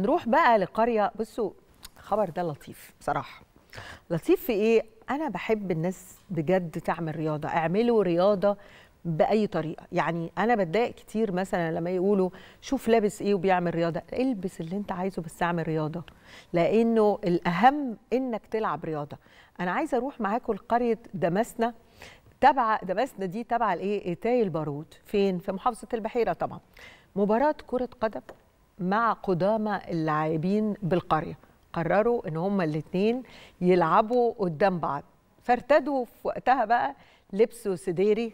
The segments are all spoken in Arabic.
نروح بقى لقرية بصوا الخبر ده لطيف بصراحة لطيف في ايه انا بحب الناس بجد تعمل رياضة اعملوا رياضة باي طريقه يعني انا بتضايق كتير مثلا لما يقولوا شوف لابس ايه وبيعمل رياضه البس اللي انت عايزه بس اعمل رياضه لانه الاهم انك تلعب رياضه انا عايزه اروح معاكم لقريه دمسنا تبع دمسنا دي تبع الايه ايتاي البارود فين في محافظه البحيره طبعا مباراه كره قدم مع قدامى اللاعبين بالقريه قرروا ان هما الاثنين يلعبوا قدام بعض فارتدوا في وقتها بقى لبسوا سديري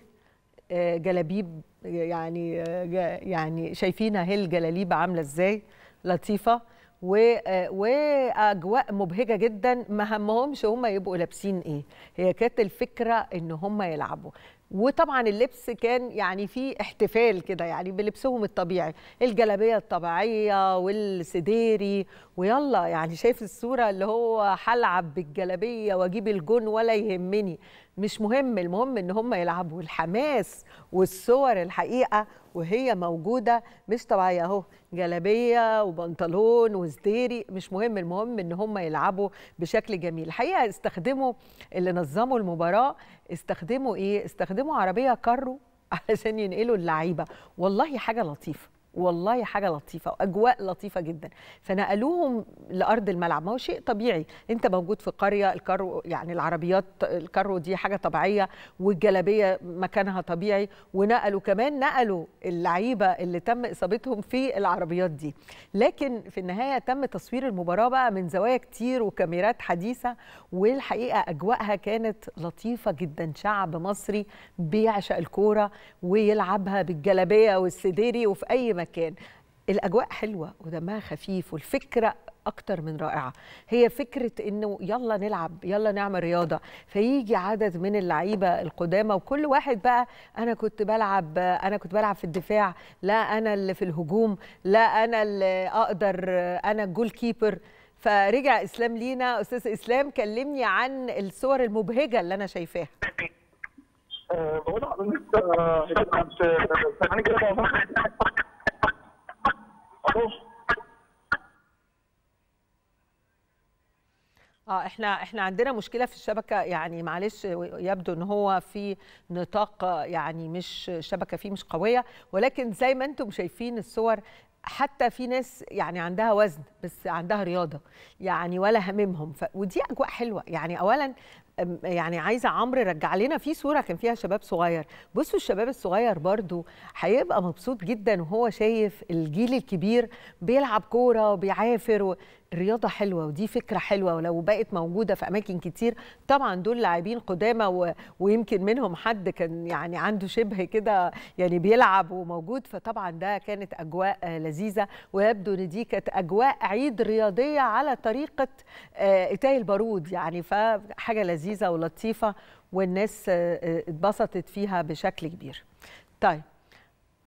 آه، جلابيب يعني آه، يعني شايفينها هي الجلاليب عامله ازاي لطيفه و... آه، واجواء مبهجه جدا ما همهمش هم يبقوا لابسين ايه هي كانت الفكره ان هم يلعبوا وطبعا اللبس كان يعني فيه احتفال كده يعني بلبسهم الطبيعي الجلابيه الطبيعيه والسديري ويلا يعني شايف الصوره اللي هو هلعب بالجلابيه واجيب الجون ولا يهمني مش مهم المهم ان هم يلعبوا الحماس والصور الحقيقه وهي موجوده مش طبيعيه اهو جلابيه وبنطلون وسديري مش مهم المهم ان هم يلعبوا بشكل جميل الحقيقه استخدموا اللي نظموا المباراه استخدموا ايه استخدموا استخدموا عربيه كارو علشان ينقلوا اللعيبه والله حاجه لطيفه والله حاجه لطيفه واجواء لطيفه جدا فنقلوهم لارض الملعب ما هو شيء طبيعي انت موجود في قريه الكرو يعني العربيات الكرو دي حاجه طبيعيه والجلابيه مكانها طبيعي ونقلوا كمان نقلوا اللعيبه اللي تم اصابتهم في العربيات دي لكن في النهايه تم تصوير المباراه بقى من زوايا كتير وكاميرات حديثه والحقيقه اجواءها كانت لطيفه جدا شعب مصري بيعشق الكوره ويلعبها بالجلابيه والسديري وفي اي مكان مكان الاجواء حلوه ودمها خفيف والفكره اكتر من رائعه هي فكره انه يلا نلعب يلا نعمل رياضه فيجي عدد من اللعيبه القدامى وكل واحد بقى انا كنت بلعب انا كنت بلعب في الدفاع لا انا اللي في الهجوم لا انا اللي اقدر انا الجول كيبر فرجع اسلام لينا استاذ اسلام كلمني عن الصور المبهجه اللي انا شايفاها أه، اه احنا احنا عندنا مشكله في الشبكه يعني معلش يبدو ان هو في نطاق يعني مش شبكه فيه مش قويه ولكن زي ما انتم شايفين الصور حتى في ناس يعني عندها وزن بس عندها رياضه يعني ولا هممهم ف... ودي اجواء حلوه يعني اولا يعني عايزه عمرو رجع لنا في صوره كان فيها شباب صغير بصوا الشباب الصغير برضو هيبقى مبسوط جدا وهو شايف الجيل الكبير بيلعب كوره وبيعافر و... الرياضة حلوة ودي فكرة حلوة ولو بقت موجودة في أماكن كتير طبعا دول لاعبين قدامى و... ويمكن منهم حد كان يعني عنده شبه كده يعني بيلعب وموجود فطبعا ده كانت أجواء لذيذة ويبدو إن دي كانت أجواء عيد رياضية على طريقة إتاي آه، البارود يعني فحاجة لذيذة لذيذه ولطيفه والناس آه، آه، اتبسطت فيها بشكل كبير. طيب